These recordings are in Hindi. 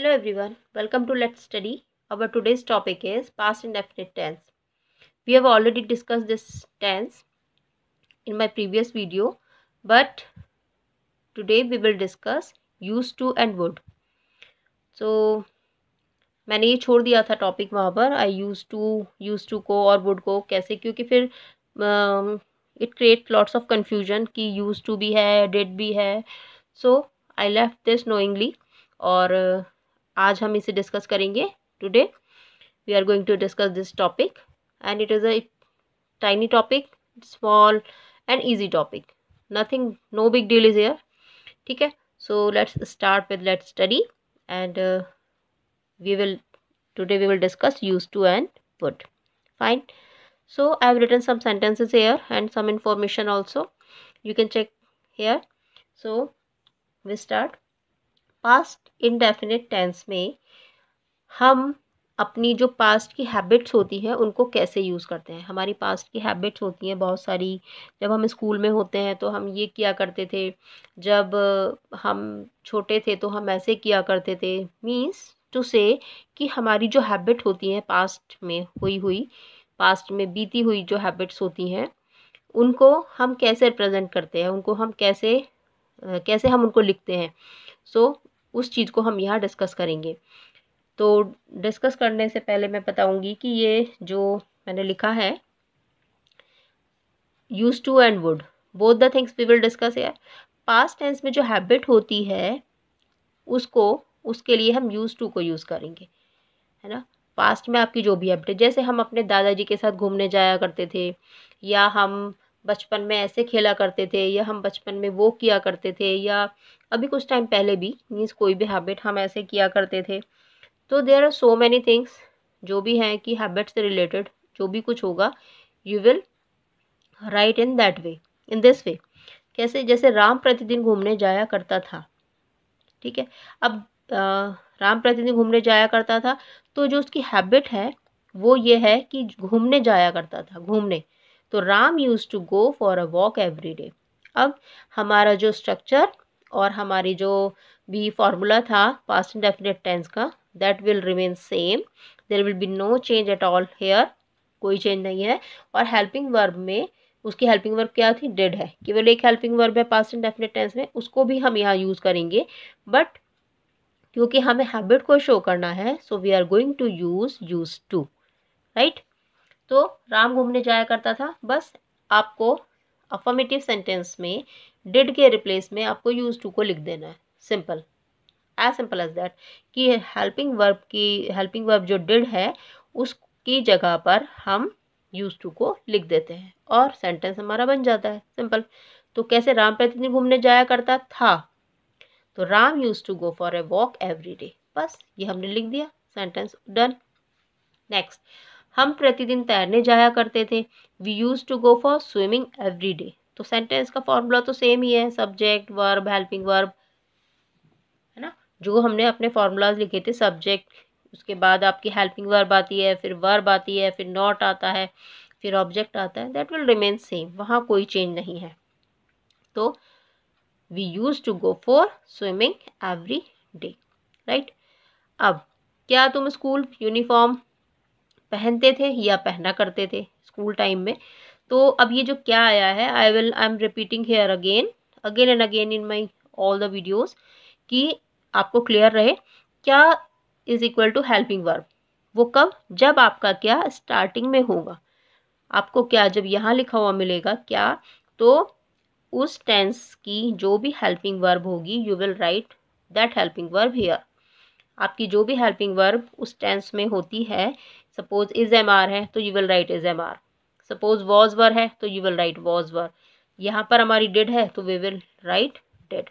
Hello everyone welcome to let's study our today's topic is past definite tense we have already discuss this tense in my previous video but today we will discuss use to and would so मैंने ये छोड़ दिया था टॉपिक वहाँ पर I use to use to को और वुड को कैसे क्योंकि फिर it create lots of confusion कि यूज टू भी है डेड भी है so I left this knowingly और आज हम इसे डिस्कस करेंगे today we are going to discuss this topic and it is a tiny topic small and easy topic nothing no big deal is here ठीक है so let's start with let study and we will today we will discuss use to and would fine so I have written some sentences here and some information also you can check here so we start past indefinite tense में हम अपनी जो पास्ट की हैबिट्स होती हैं उनको कैसे यूज़ करते हैं हमारी पास्ट की हैबिट्स होती हैं बहुत सारी जब हम स्कूल में होते हैं तो हम ये किया करते थे जब हम छोटे थे तो हम ऐसे किया करते थे मीन्स टू से कि हमारी जो हैबिट होती है पास्ट में हुई हुई पास्ट में बीती हुई जो हैबिट्स होती हैं उनको हम कैसे रिप्रेजेंट करते हैं उनको हम कैसे कैसे हम उनको लिखते हैं सो so, उस चीज़ को हम यहाँ डिस्कस करेंगे तो डिस्कस करने से पहले मैं बताऊँगी कि ये जो मैंने लिखा है use to and would both the things we will discuss यार पास्ट टेंस में जो हैबिट होती है उसको उसके लिए हम यूज़ टू को यूज़ करेंगे है ना पास्ट में आपकी जो भी हैबिट है जैसे हम अपने दादाजी के साथ घूमने जाया करते थे या हम बचपन में ऐसे खेला करते थे या हम बचपन में वो किया करते थे या अभी कुछ टाइम पहले भी मीन्स कोई भी हैबिट हम ऐसे किया करते थे तो there are so many things जो भी हैं कि हैबिट्स से रिलेटेड जो भी कुछ होगा you will write in that way in this way कैसे जैसे राम प्रतिदिन घूमने जाया करता था ठीक है अब आ, राम प्रतिदिन घूमने जाया करता था तो जो उसकी हैबिट है वो ये है कि घूमने जाया करता था घूमने तो Ram use to go for a walk every day अब हमारा जो स्ट्रक्चर और हमारी जो भी फॉर्मूला था पास्ट एंड डेफिनेट टेंस का that will remain same there will be no change at all here कोई चेंज नहीं है और हेल्पिंग वर्ब में उसकी हेल्पिंग वर्ब क्या थी डेड है केवल एक हेल्पिंग वर्ब है पास्ट एंड डेफिनेट टेंस में उसको भी हम यहाँ यूज़ करेंगे बट क्योंकि हमें हैबिट को शो करना है so we are going to use use to right तो राम घूमने जाया करता था बस आपको अफर्मेटिव सेंटेंस में डिड के रिप्लेस में आपको यूज टू को लिख देना है simple as simple as that कि हेल्पिंग वर्ब की हेल्पिंग वर्ब जो डिड है उसकी जगह पर हम यूज टू को लिख देते हैं और सेंटेंस हमारा बन जाता है सिंपल तो कैसे राम प्रतिदिन घूमने जाया करता था तो Ram use to go for a walk every day बस ये हमने लिख दिया सेंटेंस डन नेक्स्ट हम प्रतिदिन तैरने जाया करते थे we use to go for swimming every day तो सेंटेंस का फॉर्मूला तो सेम ही है सब्जेक्ट वर्ब हेल्पिंग वर्ब है ना जो हमने अपने फार्मूलाज लिखे थे सब्जेक्ट उसके बाद आपकी हेल्पिंग वर्ब आती है फिर वर्ब आती है फिर नॉट आता है फिर ऑब्जेक्ट आता है दैट विल रिमेन सेम वहाँ कोई चेंज नहीं है तो we use to go for swimming every day right अब क्या तुम स्कूल यूनिफॉर्म पहनते थे या पहना करते थे स्कूल टाइम में तो अब ये जो क्या आया है I will I am repeating here again again and again in my all the videos कि आपको क्लियर रहे क्या is equal to helping verb वो कब जब आपका क्या स्टार्टिंग में होगा आपको क्या जब यहाँ लिखा हुआ मिलेगा क्या तो उस टेंस की जो भी हेल्पिंग वर्ब होगी you will write that helping verb here आपकी जो भी हेल्पिंग वर्ब उस टेंस में होती है सपोज इज़ एम आर है तो you will write is am are suppose was were है तो you will write was were यहाँ पर हमारी डिड है तो वी विल राइट डिड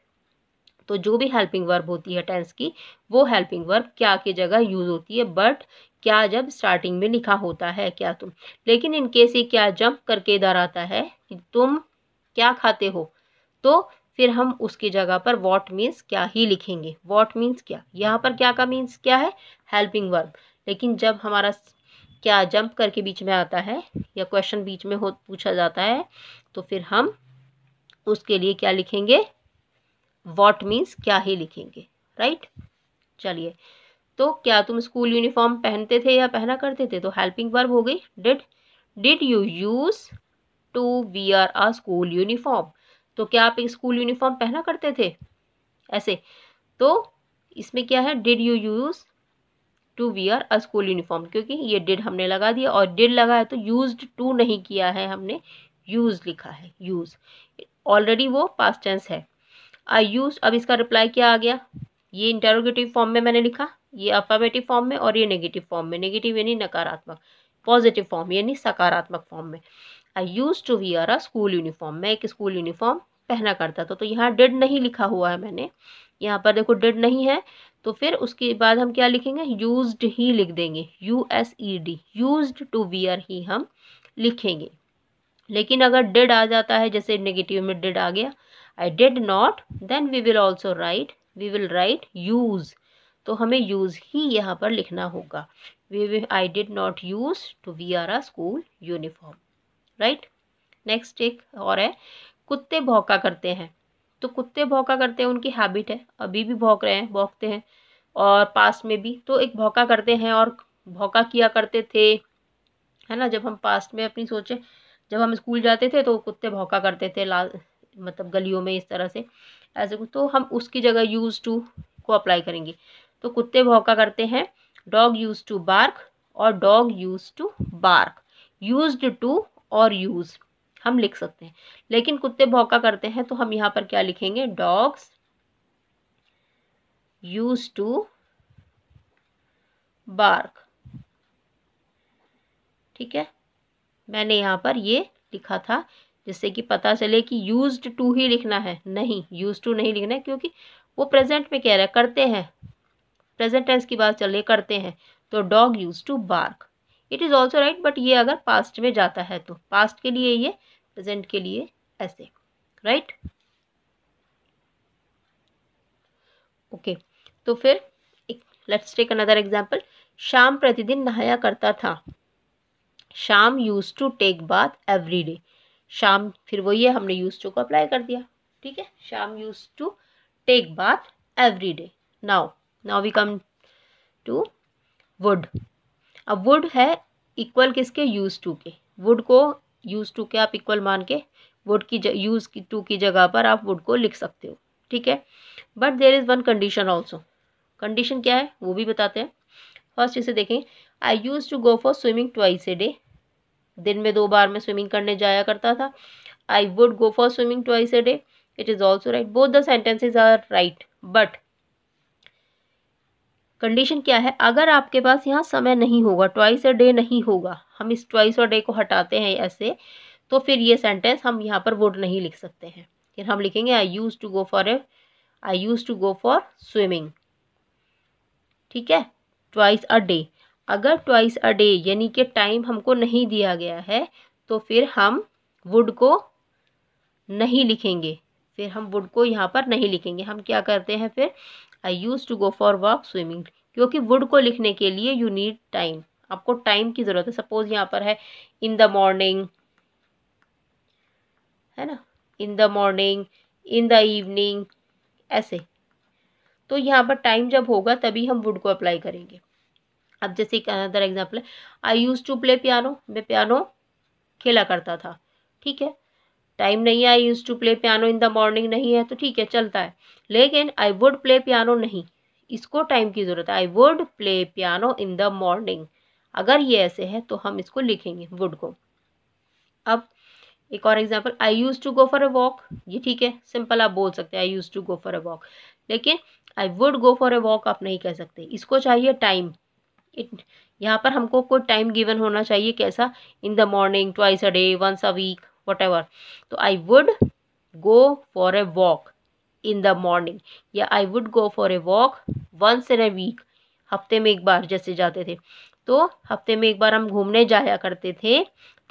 तो जो भी हेल्पिंग वर्ब होती है टेंस की वो हेल्पिंग वर्ब क्या की जगह यूज़ होती है बट क्या जब स्टार्टिंग में लिखा होता है क्या तुम लेकिन इनकेस ये क्या जंप करके इधर आता है कि तुम क्या खाते हो तो फिर हम उसकी जगह पर वॉट मीन्स क्या ही लिखेंगे वॉट मीन्स क्या यहाँ पर क्या का मीन्स क्या है हेल्पिंग वर्ब लेकिन जब हमारा क्या जंप करके बीच में आता है या क्वेश्चन बीच में हो पूछा जाता है तो फिर हम उसके लिए क्या लिखेंगे वॉट मीन्स क्या ही लिखेंगे राइट चलिए तो क्या तुम स्कूल यूनिफॉर्म पहनते थे या पहना करते थे तो हेल्पिंग वर्ब हो गई did did you use to wear a school uniform तो क्या आप स्कूल यूनिफॉर्म पहना करते थे ऐसे तो इसमें क्या है did you use to wear a school uniform क्योंकि ये डिड हमने लगा दिया और डिड लगा है तो यूज टू नहीं किया है हमने यूज लिखा है यूज ऑलरेडी वो पास्ट टेंस है आई यूज अब इसका रिप्लाई क्या आ गया ये इंटेरोगेटिव फॉर्म में मैंने लिखा ये अल्फाबेटिव फॉर्म में और ये नेगेटिव फॉर्म में नेगेटिव यानी नकारात्मक पॉजिटिव फॉर्म यानी सकारात्मक फॉर्म में I use to wear a school uniform मैं एक स्कूल यूनिफॉर्म पहना करता था तो यहाँ डेड नहीं लिखा हुआ है मैंने यहाँ पर देखो डेड नहीं है तो फिर उसके बाद हम क्या लिखेंगे यूज्ड ही लिख देंगे U S E D use to wear ही हम लिखेंगे लेकिन अगर डेड आ जाता है जैसे नेगेटिव में डेड आ गया I did not then we will also write we will write use तो हमें यूज़ ही यहाँ पर लिखना होगा we I did not use to wear a school uniform right next एक और है कुत्ते भौंका करते हैं तो कुत्ते भौंका करते हैं उनकी हैबिट है अभी भी भौंक रहे हैं भौंकते हैं और पास्ट में भी तो एक भौंका करते हैं और भौंका किया करते थे है ना जब हम पास्ट में अपनी सोचें जब हम स्कूल जाते थे तो कुत्ते भौंका करते थे लाल मतलब गलियों में इस तरह से ऐसे कुछ तो हम उसकी जगह यूज़ टू को अप्लाई करेंगे तो कुत्ते भौंका करते हैं डॉग यूज़ टू बार्क और dog use to bark use to और यूज़ हम लिख सकते हैं लेकिन कुत्ते भौका करते हैं तो हम यहाँ पर क्या लिखेंगे डॉग्स यूज टू बार्क ठीक है मैंने यहाँ पर ये लिखा था जिससे कि पता चले कि यूज टू ही लिखना है नहीं यूज टू नहीं लिखना है क्योंकि वो प्रेजेंट में कह रहा है करते हैं प्रेजेंट टेंस की बात चल रही करते हैं तो dog use to bark it is also right but ये अगर पास्ट में जाता है तो पास्ट के लिए ये प्रेजेंट के लिए ऐसे राइट ओके okay. तो फिर लेट्स टेक अनदर एग्जाम्पल शाम प्रतिदिन नहाया करता था Sham use to take bath every day Sham फिर वही है हमने यूज टू को अप्लाई कर दिया ठीक है Sham use to take bath every day now now we come to would अब वुड है इक्वल किसके यूज़ टू के वुड को यूज़ टू के आप इक्वल मान के वुड की यूज़ टू की जगह पर आप वुड को लिख सकते हो ठीक है but there is one condition also condition क्या है वो भी बताते हैं फर्स्ट इसे देखें I used to go for swimming twice a day दिन में दो बार में स्विमिंग करने जाया करता था I would go for swimming twice a day it is also right both the sentences are right but condition क्या है अगर आपके पास यहाँ समय नहीं होगा ट्वाइस अ डे नहीं होगा हम इस ट्वाइस अ डे को हटाते हैं ऐसे तो फिर ये सेंटेंस हम यहाँ पर वुड नहीं लिख सकते हैं फिर हम लिखेंगे I used to go for a I used to go for swimming ठीक है ट्वाइस अ डे अगर ट्वाइस अ डे यानी कि टाइम हमको नहीं दिया गया है तो फिर हम वुड को नहीं लिखेंगे फिर हम वुड को यहाँ पर नहीं लिखेंगे हम क्या करते हैं फिर I used to go for walk swimming क्योंकि वुड को लिखने के लिए यू नीड टाइम आपको टाइम की ज़रूरत है सपोज यहाँ पर है इन द मॉर्निंग है ना in the morning in the evening ऐसे तो यहाँ पर टाइम जब होगा तभी हम वुड को अप्लाई करेंगे अब जैसे एक another example I used to play piano मैं पियानो खेला करता था ठीक है टाइम नहीं है I used to play piano in the morning नहीं है तो ठीक है चलता है लेकिन आई वुड प्ले पियानो नहीं इसको टाइम की ज़रूरत है I would play piano in the morning अगर ये ऐसे है तो हम इसको लिखेंगे वुड को अब एक और example I used to go for a walk ये ठीक है सिंपल आप बोल सकते हैं I used to go for a walk लेकिन I would go for a walk आप नहीं कह सकते इसको चाहिए टाइम यहाँ पर हमको कोई टाइम गिवन होना चाहिए कैसा in the morning twice a day once a week whatever तो I would go for a walk in the morning या I would go for a walk once in a week हफ्ते में एक बार जैसे जाते थे तो हफ्ते में एक बार हम घूमने जाया करते थे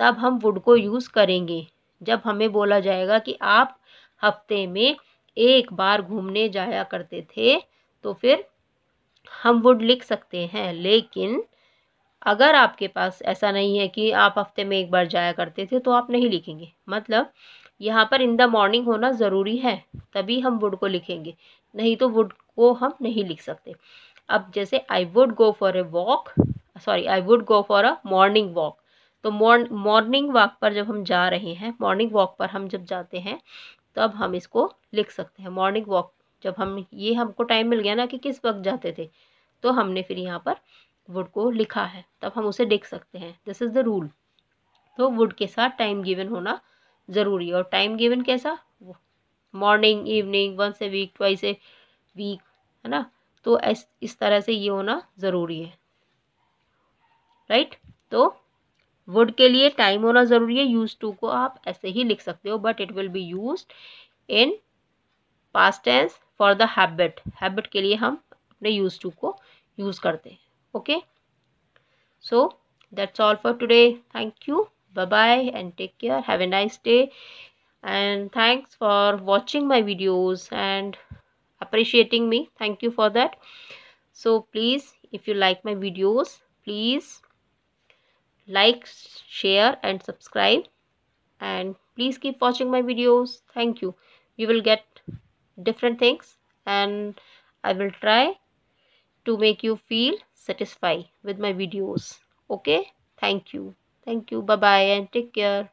तब हम वुड को यूज़ करेंगे जब हमें बोला जाएगा कि आप हफ्ते में एक बार घूमने जाया करते थे तो फिर हम वुड लिख सकते हैं लेकिन अगर आपके पास ऐसा नहीं है कि आप हफ्ते में एक बार जाया करते थे तो आप नहीं लिखेंगे मतलब यहाँ पर इन द मॉर्निंग होना ज़रूरी है तभी हम वुड को लिखेंगे नहीं तो वुड को हम नहीं लिख सकते अब जैसे I would go for a walk sorry I would go for a morning walk तो मॉर्निंग वॉक पर जब हम जा रहे हैं मॉर्निंग वॉक पर हम जब जाते हैं तब हम इसको लिख सकते हैं मॉर्निंग वॉक जब हम ये हमको टाइम मिल गया ना कि किस वक्त जाते थे तो हमने फिर यहाँ पर वुड को लिखा है तब हम उसे देख सकते हैं दिस इज़ द रूल तो वुड के साथ टाइम गिवन होना ज़रूरी है और टाइम गिवन कैसा morning evening once a week twice a week है ना तो इस इस तरह से ये होना ज़रूरी है राइट right? तो वुड के लिए टाइम होना ज़रूरी है यूज टू को आप ऐसे ही लिख सकते हो but it will be use in past tense for the habit habit के लिए हम अपने यूज टू को यूज़ करते हैं okay so that's all for today thank you bye bye and take care have a nice day and thanks for watching my videos and appreciating me thank you for that so please if you like my videos please like share and subscribe and please keep watching my videos thank you you will get different things and i will try to make you feel satisfy with my videos okay thank you thank you bye bye and take care